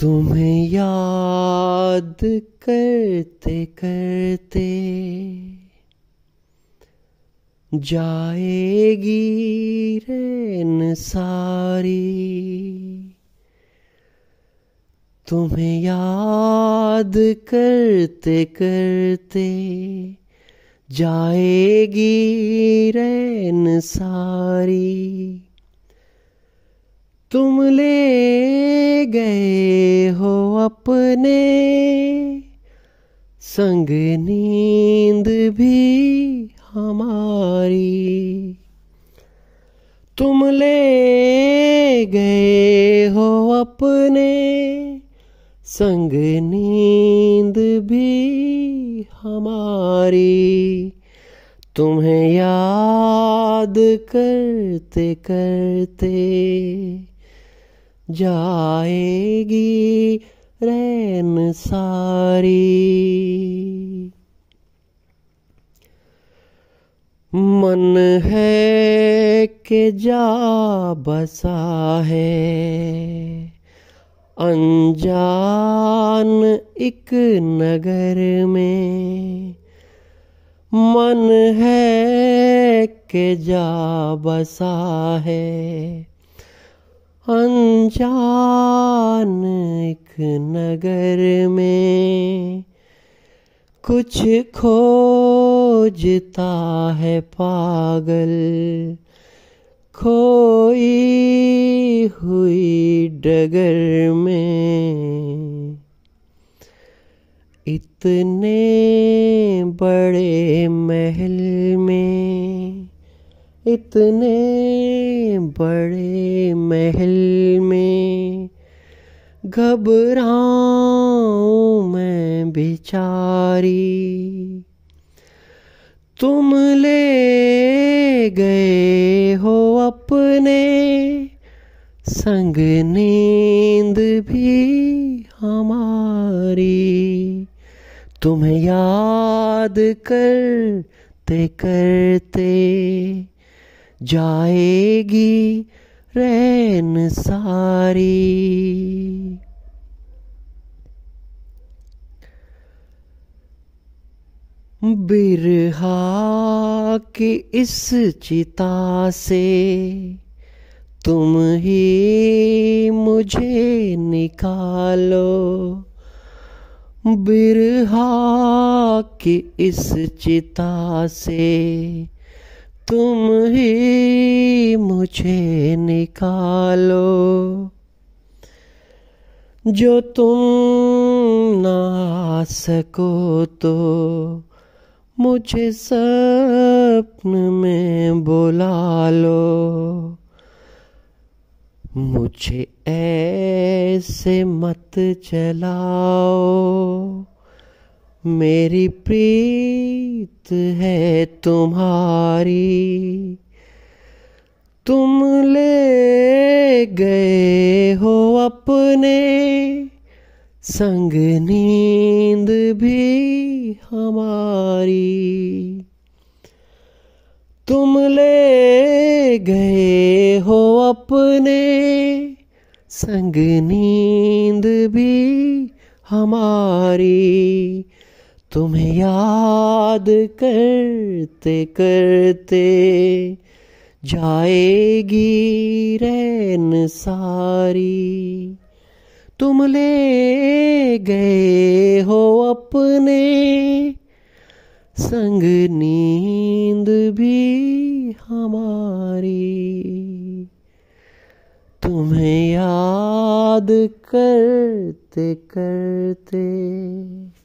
तुम्हें याद करते करते जाएगी रैन सारी तुम्हें याद करते करते जाएगी रैन सारी तुम ले गए हो अपने संग नींद भी हमारी तुम ले गए हो अपने संग नींद भी हमारी तुम्हें याद करते करते जाएगी रैन सारी मन है के जा बसा है अनजान एक नगर में मन है के जा बसा है अनजान एक नगर में कुछ खोजता है पागल खोई हुई डगर में इतने बड़े महल में इतने बड़े महल में घबरा मैं बेचारी तुम ले गए हो अपने संग नींद भी हमारी तुम्हें याद करते करते जाएगी रैन सारी बिरहा की इस चिता से तुम ही मुझे निकालो बिरहा की इस चिता से तुम ही मुझे निकालो जो तुम ना सको तो मुझे सपन में बुला लो मुझे ऐसे मत चलाओ मेरी प्रीत है तुम्हारी तुम ले गए हो अपने संग नींद भी हमारी तुम ले गए हो अपने संग नींद भी हमारी तुम्हें याद करते करते जाएगी रैन सारी तुम ले गए हो अपने संग नींद भी हमारी तुम्हें याद याद करते करते